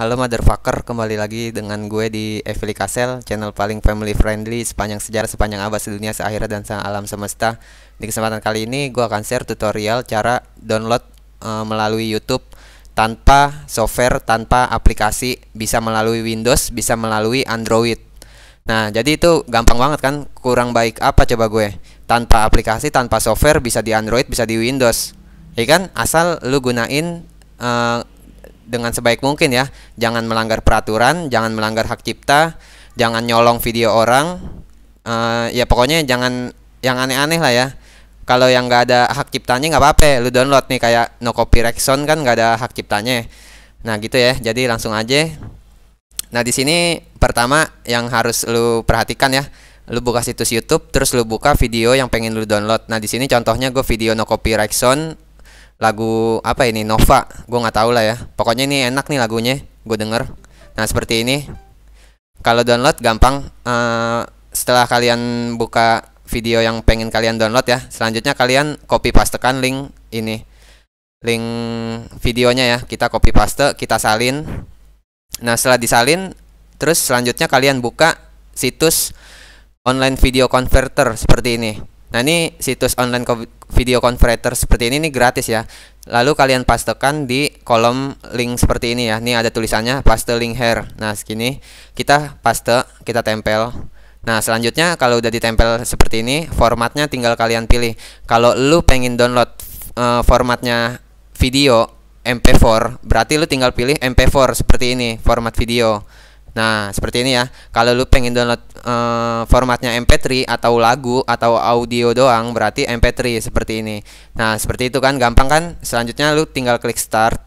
Halo motherfucker, kembali lagi dengan gue di Evely Kasel, channel paling family friendly sepanjang sejarah, sepanjang abad sedunia, seakhirat dan se alam semesta. Di kesempatan kali ini gue akan share tutorial cara download uh, melalui YouTube tanpa software, tanpa aplikasi, bisa melalui Windows, bisa melalui Android. Nah, jadi itu gampang banget kan? Kurang baik apa coba gue? Tanpa aplikasi, tanpa software bisa di Android, bisa di Windows. Ya kan? Asal lu gunain uh, dengan sebaik mungkin ya. Jangan melanggar peraturan, jangan melanggar hak cipta, jangan nyolong video orang. Uh, ya pokoknya jangan yang aneh-aneh lah ya. Kalau yang nggak ada hak ciptanya nggak apa-apa, lu download nih kayak No copyright Rexon kan nggak ada hak ciptanya. Nah gitu ya. Jadi langsung aja. Nah di sini pertama yang harus lu perhatikan ya lu buka situs YouTube terus lu buka video yang pengen lu download. Nah, di sini contohnya gue video no copyright zone lagu apa ini Nova gue nggak tahu lah ya pokoknya ini enak nih lagunya gue denger nah seperti ini kalau download gampang uh, setelah kalian buka video yang pengen kalian download ya selanjutnya kalian copy pastekan link ini link videonya ya kita copy paste kita salin nah setelah disalin terus selanjutnya kalian buka situs online video converter seperti ini Nah ini situs online video converter seperti ini nih gratis ya. Lalu kalian pastekan di kolom link seperti ini ya. Ini ada tulisannya paste link here Nah segini kita paste, kita tempel. Nah selanjutnya kalau udah ditempel seperti ini formatnya tinggal kalian pilih. Kalau lu pengen download uh, formatnya video MP4 berarti lu tinggal pilih MP4 seperti ini format video. Nah, seperti ini ya. Kalau lu pengen download e, formatnya MP3 atau lagu atau audio doang, berarti MP3 seperti ini. Nah, seperti itu kan gampang kan? Selanjutnya lu tinggal klik start.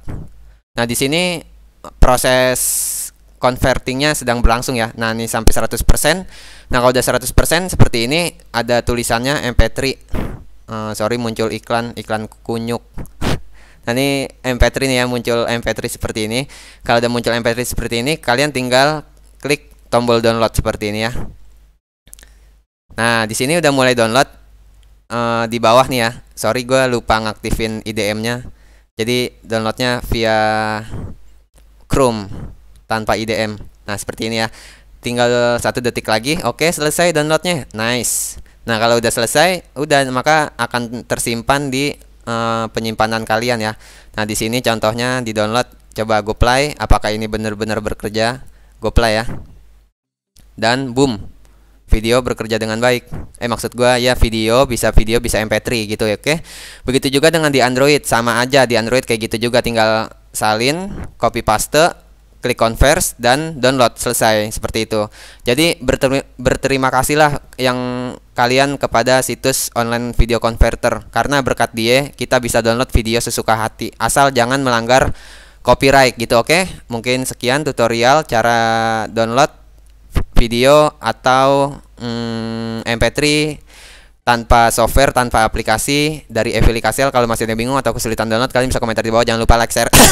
Nah, di sini proses convertingnya sedang berlangsung ya. Nah, ini sampai 100%. Nah, kalau udah 100% seperti ini ada tulisannya MP3. E, eh, sorry muncul iklan iklan kunyuk. Nah ini MP3 nih ya muncul MP3 seperti ini. Kalau udah muncul MP3 seperti ini, kalian tinggal klik tombol download seperti ini ya. Nah di sini udah mulai download uh, di bawah nih ya. Sorry gue lupa ngaktifin IDM-nya. Jadi downloadnya via Chrome tanpa IDM. Nah seperti ini ya. Tinggal satu detik lagi. Oke selesai downloadnya. Nice. Nah kalau udah selesai, udah maka akan tersimpan di Eh, penyimpanan kalian ya. Nah, di sini contohnya di download coba go play apakah ini benar-benar bekerja go play ya dan boom video bekerja dengan baik eh maksud gue ya video bisa video bisa mp3 gitu ya oke okay? begitu juga dengan di android sama aja di android kayak gitu juga tinggal salin copy paste klik converse dan download selesai seperti itu jadi berterima, berterima kasihlah yang kalian kepada situs online video converter karena berkat dia kita bisa download video sesuka hati asal jangan melanggar copyright gitu oke okay? mungkin sekian tutorial cara download video atau mm, mp3 tanpa software, tanpa aplikasi dari Evely Kalau masih ada bingung atau kesulitan download, kalian bisa komentar di bawah. Jangan lupa like, share.